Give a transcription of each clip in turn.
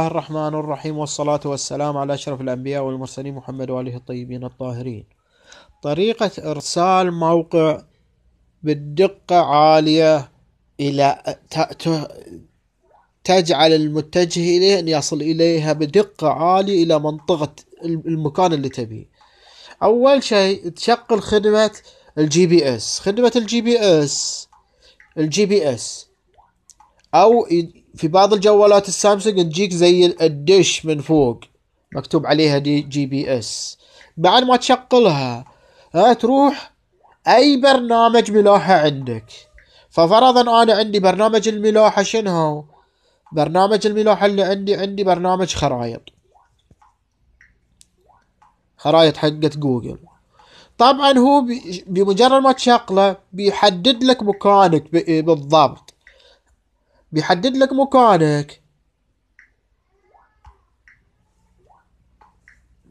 الله الرحمن الرحيم والصلاة والسلام على أشرف الأنبياء والمرسلين محمد وآله الطيبين الطاهرين طريقة إرسال موقع بالدقة عالية إلى تجعل المتجه إليه أن يصل إليها بدقة عالية إلى منطقة المكان اللي تبيه أول شيء تشغل خدمة الجي بي اس خدمة الجي بي اس الجي بي اس أو في بعض الجوالات السامسونج تجيك زي الدش من فوق مكتوب عليها دي جي بي اس بعد ما تشغلها ها تروح اي برنامج ملاحة عندك ففرضا انا عندي برنامج الملاحة شنو برنامج الملاحة اللي عندي عندي برنامج خرايط خرايط حقت جوجل طبعا هو بمجرد ما تشغله بيحدد لك مكانك بالضبط بيحدد لك مكانك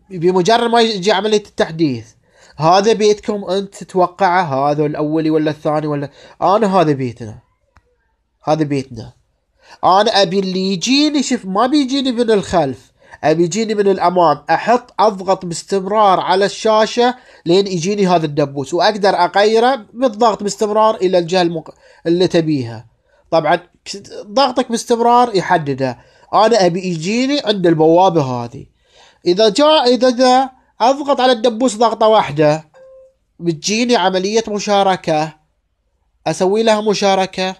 بمجرد ما يجي عملية التحديث هذا بيتكم انت تتوقعه هذا الاولي ولا الثاني ولا انا هذا بيتنا هذا بيتنا انا ابي اللي يجيني شوف ما بيجيني من الخلف ابي يجيني من الامام احط اضغط باستمرار على الشاشه لين يجيني هذا الدبوس واقدر اغيره بالضغط باستمرار الى الجهه المق... اللي تبيها طبعا ضغطك باستمرار يحدده انا ابي يجيني عند البوابه هذه اذا جاء اذا دا اضغط على الدبوس ضغطه واحده بتجيني عمليه مشاركه اسوي لها مشاركه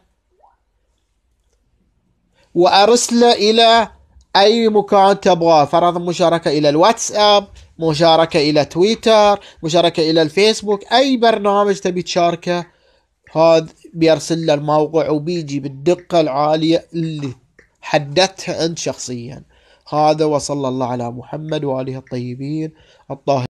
وارسله الى اي مكان تبغاه فرضا مشاركه الى الواتساب مشاركه الى تويتر مشاركه الى الفيسبوك اي برنامج تبي تشاركه هذا بيرسل له الموقع وبيجي بالدقة العالية اللي حددتها أنت شخصيا هذا وصلى الله على محمد وآله الطيبين الطاهرين